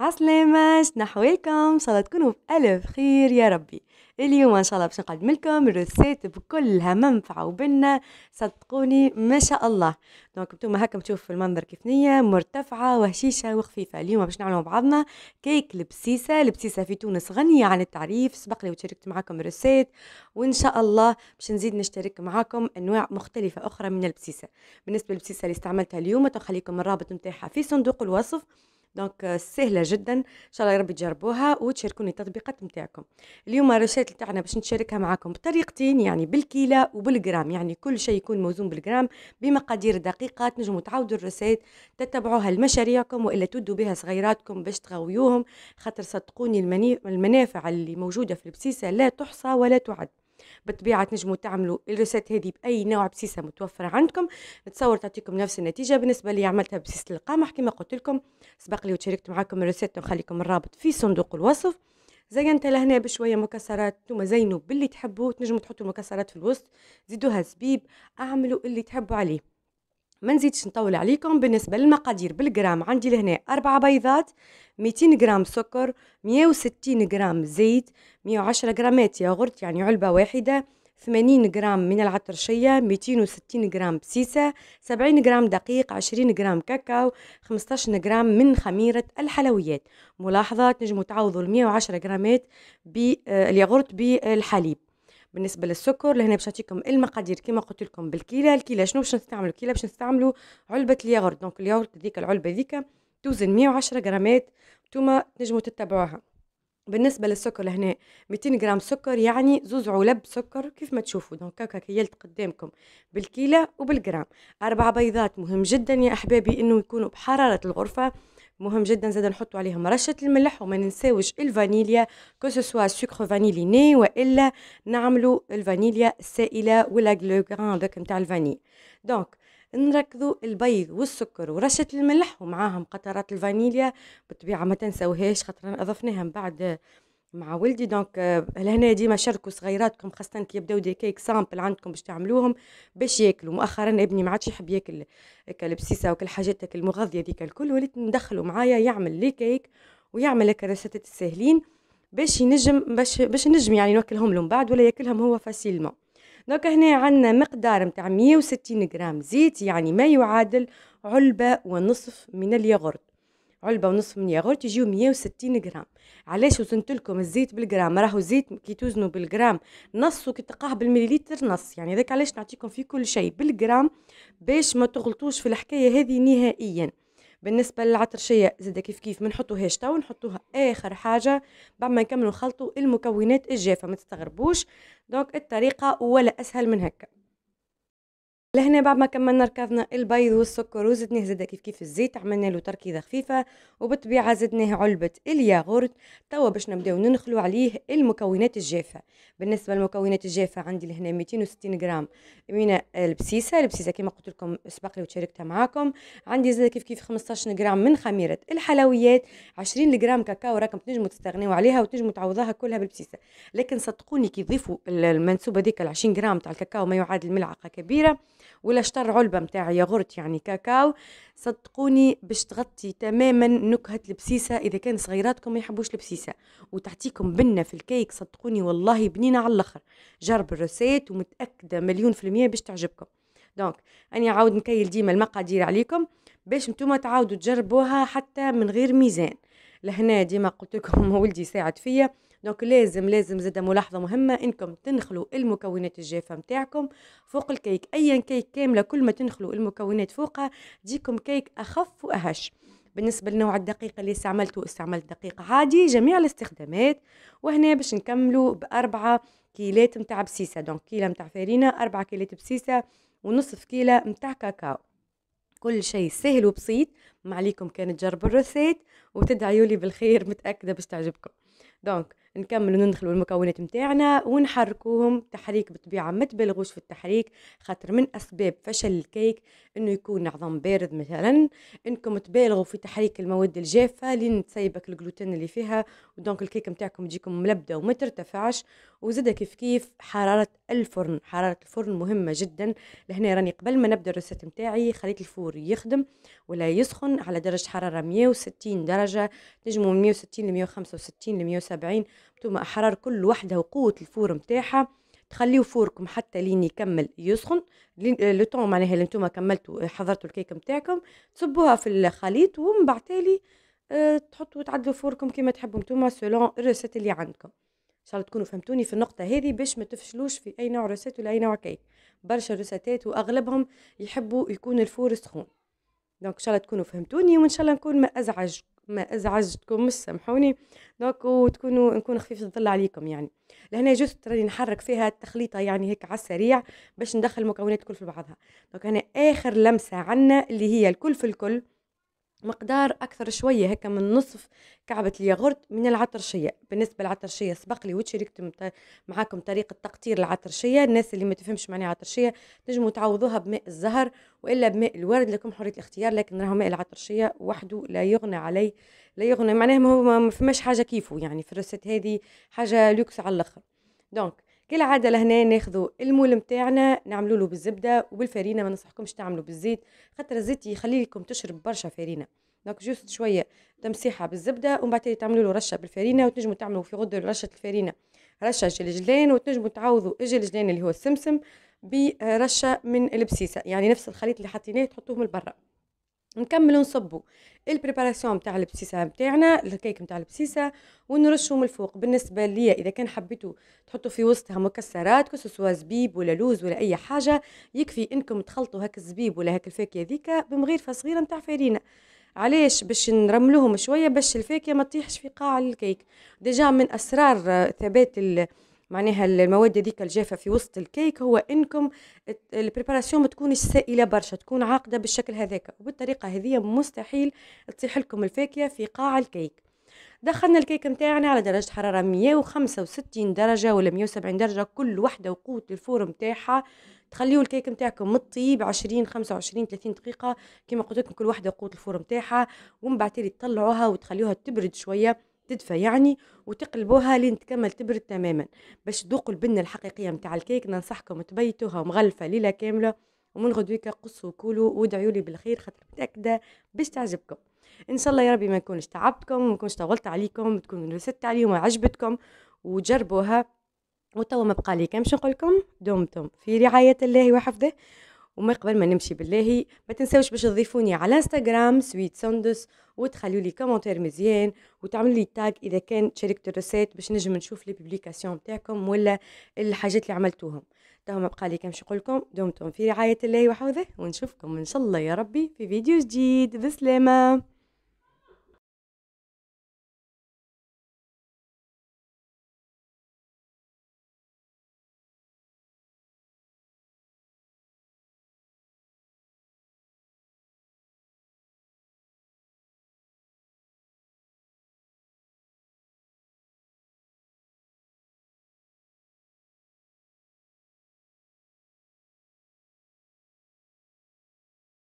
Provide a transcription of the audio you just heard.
عسلامة احوالكم ان شاء الله تكونوا بألف خير يا ربي اليوم ان شاء الله باش نقدم لكم روسيت بكلها منفعه وبنا صدقوني ما شاء الله دونك نتوما هاكا تشوف المنظر كيفنيه مرتفعه وهشيشه وخفيفه اليوم باش نعملوا بعضنا كيك البسيسه البسيسه في تونس غنيه عن التعريف سبق لي وشاركت معاكم روسيت وان شاء الله باش نزيد نشترك معاكم انواع مختلفه اخرى من البسيسه بالنسبه للبسيسه اللي استعملتها اليوم تخليكم الرابط نتاعها في صندوق الوصف دونك آه، سهله جدا ان شاء الله يا ربي تجربوها وتشاركوني التطبيقات نتاعكم اليوم الرشات تاعنا باش نشاركها معكم بطريقتين يعني بالكيلا وبالجرام يعني كل شيء يكون موزون بالجرام بمقادير دقيقه تنجموا تعاودوا الرسات تتبعوها لمشاريعكم والا تدوا بها صغيراتكم باش تغويوهم خاطر صدقوني المنافع اللي موجوده في البسيسه لا تحصى ولا تعد بالطبيعه تنجموا تعملوا الريسيت هذه باي نوع بسيسه متوفره عندكم نتصور تعطيكم نفس النتيجه بالنسبه لي عملتها بسيسه القمح كما قلت لكم سبق لي وشاركت معاكم الريسيت نخليكم الرابط في صندوق الوصف زينت لهنا بشوية مكسرات ثم زينوا باللي تحبوه تنجموا تحطوا المكسرات في الوسط زيدوها زبيب اعملوا اللي تحبوا عليه ما نزيدش نطول عليكم بالنسبه للمقادير بالجرام عندي لهنا أربعة بيضات 200 غرام سكر 160 غرام زيت 110 غرامات ياغورت يعني علبه واحده 80 غرام من العطرشية 260 غرام بسيسة 70 غرام دقيق 20 غرام كاكاو 15 غرام من خميرة الحلويات ملاحظة تنجموا تعوضوا ال 110 غرامات بالياغورت آه، بالحليب بالنسبه للسكر لهنا باش نعطيكم المقادير كما قلت لكم بالكيله الكيله شنو باش نستعملوا الكيله باش نستعملوا علبه الياغورت دونك الياغورت هذيك العلبه هذيك توزن 110 غرامات نتوما تنجموا تتبعوها بالنسبه للسكر لهنا 200 غرام سكر يعني زوز علب سكر كيف ما تشوفوا دونك هكا كيلت قدامكم بالكيله وبالغرام اربع بيضات مهم جدا يا احبابي انه يكونوا بحراره الغرفه مهم جدا زاد نحطوا عليهم رشه الملح وما ننساوش الفانيليا كو سوسوا سكر ني والا نعملوا الفانيليا السائله ولا جلوغران داك نتاع الفاني دونك نركضوا البيض والسكر ورشة الملح ومعاهم قطرات الفانيليا بالطبيعة ما تنساوهاش خاطر أضفناها من بعد مع ولدي دونك آه، لهنا ديما شاركوا صغيراتكم خاصة كي يبداو دي كيك سامبل عندكم باش تعملوهم باش ياكلوا مؤخرا ابني ما عادش يحب ياكل البسيسه وكل حاجاتك المغذيه ديك الكل وليت ندخله معايا يعمل لي كيك ويعمل كراسات الساهلين باش ينجم باش باش نجم يعني نوكلهم لهم بعد ولا ياكلهم هو فاسيلمون دونك هنا عندنا مقدار نتاع 160 غرام زيت يعني ما يعادل علبه ونصف من الياغورت علبه ونصف من ياغورت يجيو 160 غرام علاش وزنت لكم الزيت بالغرام راهو زيت كي توزنوا بالغرام نص وكي تلقاه بالمليليتر نص يعني هذاك علاش نعطيكم فيه كل شيء بالغرام باش ما تغلطوش في الحكايه هذه نهائيا بالنسبه للعطرشيه زاده كيف كيف ما نحطوهاش تو نحطوها اخر حاجه بعد ما نكملوا نخلطوا المكونات الجافه ما تستغربوش دونك الطريقه ولا اسهل من هكا لهنا بعد ما كملنا ركضنا البيض والسكر وزدناه زاد كيف كيف الزيت عملنا له تركيزه خفيفه وبالطبيعه زدناه علبه الياغورت توا باش نبداو ننخلو عليه المكونات الجافه بالنسبه للمكونات الجافه عندي لهنا 260 غرام من البسيسه البسيسه كما قلت لكم سبق لي وشاركتها معاكم عندي زاد كيف كيف 15 غرام من خميره الحلويات 20 غرام كاكاو راكم تنجموا تستغنيو عليها وتنجموا تعوضوها كلها بالبسيسه لكن صدقوني كي يضيفوا المنسوبه هذيك ال 20 غرام تاع الكاكاو ما يعادل ملعقه كبيره ولا شطر علبه نتاع ياغورت يعني كاكاو صدقوني باش تغطي تماما نكهه البسيسه اذا كان صغيراتكم ما يحبوش البسيسه وتعطيكم بنه في الكيك صدقوني والله بنينه على الاخر جرب الروسيت ومتاكده مليون في المية باش تعجبكم دونك اني عاود نكيل ديما المقادير عليكم باش نتوما تعاودوا تجربوها حتى من غير ميزان لهنا ديما قلت لكم ولدي ساعد فيا دونك لازم لازم زاده ملاحظه مهمه انكم تنخلوا المكونات الجافه نتاعكم فوق الكيك ايا كيك كامله كل ما تنخلوا المكونات فوقها تجيكم كيك اخف واهش بالنسبه لنوع الدقيق اللي استعملته استعملت دقيق عادي جميع الاستخدامات وهنا باش نكملوا باربعه كيلات نتاع بسيسه دونك كيله نتاع فارينه أربعة كيلات بسيسه ونصف كيله نتاع كاكاو كل شيء سهل وبسيط ما عليكم كان تجربوا الرسات وتدعيوا لي بالخير متاكده باش تعجبكم دونك نكمل ندخلوا المكونات نتاعنا ونحركوهم تحريك بطبيعه ما تبالغوش في التحريك خاطر من اسباب فشل الكيك انه يكون عظم بارد مثلا انكم تبالغوا في تحريك المواد الجافه لين تسيبك الجلوتين اللي فيها ودونك الكيك نتاعكم تجيكم ملبده وما ترتفعش وزاد كيف كيف حراره الفرن حراره الفرن مهمه جدا لهنا راني قبل ما نبدا الرسات نتاعي خليت الفور يخدم ولا يسخن على درجه حراره 160 درجه تجمو 160 ل 165 ل 170 نتوما احرار كل وحده وقوه الفور نتاعها تخليو فوركم حتى لين يكمل يسخن آه، لو طون معناها اللي نتوما كملتوا آه، حضرتوا الكيك نتاعكم تصبوها في الخليط ومن بعد تالي آه، تحطوا وتعدلوا فوركم كما تحبوا نتوما سولون الريسيت اللي عندكم ان شاء الله تكونوا فهمتوني في النقطه هذه باش ما تفشلوش في اي نوع ريسيت ولا اي نوع كيك برشا ريسيتات واغلبهم يحبوا يكون الفور سخون دونك ان شاء الله تكونوا فهمتوني وان شاء الله نكون ما ازعجكم ما ازعجتكم مش سامحوني دونك وتكونوا نكون خفيف الظل عليكم يعني لهنا جست راني نحرك فيها التخليطه يعني هيك على السريع باش ندخل المكونات الكل في بعضها دونك هنا اخر لمسه عنا اللي هي الكل في الكل مقدار اكثر شويه هكا من نصف كعبه الياغورت من العطرشيه بالنسبه للعطرشيه سبق لي وشاركت معاكم طريقه تقطير العطرشيه الناس اللي ما تفهمش معناها عطرشيه تنجموا تعوضوها بماء الزهر والا بماء الورد لكم حريه الاختيار لكن راهو ماء العطرشيه وحده لا يغنى عليه لا يغنى معناها ما فماش حاجه كيفه يعني في الرسات هذه حاجه لوكس على الاخر دونك كالعاده لهنا ناخذوا المول نتاعنا نعملوا له بالزبده وبالفرينه ما ننصحكمش تعملوا بالزيت خاطر الزيت يخلي لكم تشرب برشا فرينه دونك جوست شويه تمسيحه بالزبده ومن بعد تعملوا له رشه بالفرينه وتنجموا تعملوا في غدر رشه الفرينه رشه جلجلان وتنجموا تعوضوا الجلجلان اللي هو السمسم برشه من البسيسه يعني نفس الخليط اللي حطيناه تحطوه من برا نكملوا نصبوا البريباراسيون نتاع البسيسه نتاعنا الكيك نتاع البسيسه ونرشهم من الفوق بالنسبه ليا اذا كان حبيتوا تحطوا في وسطها مكسرات كسوا زبيب ولا لوز ولا اي حاجه يكفي انكم تخلطوا هاك الزبيب ولا هاك الفاكهه ذيك بمغرفه صغيره نتاع فرينه علاش باش نرملوهم شويه باش الفاكهه ما تطيحش في قاع الكيك ديجا من اسرار ثبات معناها المواد هذيك الجافه في وسط الكيك هو انكم البريباراسيون ما تكونش سائله برشا تكون عاقده بالشكل هذاك وبالطريقه هذه مستحيل تصيح لكم الفاكهه في قاع الكيك دخلنا الكيك نتاعنا على درجه حراره 165 درجه ولا 170 درجه كل وحده وقوه الفور نتاعها تخليو الكيك نتاعكم مطيب 20 25 30 دقيقه كما قلت لكم كل وحده وقوه الفور نتاعها ومن بعد تطلعوها وتخليوها تبرد شويه تدفى يعني وتقلبوها لين تكمل تبرد تماما باش تذوقوا البنه الحقيقيه نتاع الكيك ننصحكم تبيتوها مغلفه ليله كامله ومن غدويك قصوا كلوا وادعوا لي بالخير خاطر متاكده باش تعجبكم ان شاء الله يا ربي ما نكونش تعبتكم ما نكونش طولت عليكم تكون رست عليهم وعجبتكم وجربوها وتوا ما بقى لي كامش نقول لكم دمتم في رعايه الله وحفظه وما قبل ما نمشي بالله ما تنساوش باش تضيفوني على انستغرام سويت سندس وتخلوا لي كومونتير مزيان وتعملوا لي تاج اذا كان شاركت الرسات باش نجم نشوف لي بوبليكاسيون نتاعكم ولا الحاجات اللي عملتوهم تهم ما بقالي كمش نقولكم دمتم في رعايه الله وحوذه ونشوفكم ان شاء الله يا ربي في فيديو جديد بسلامه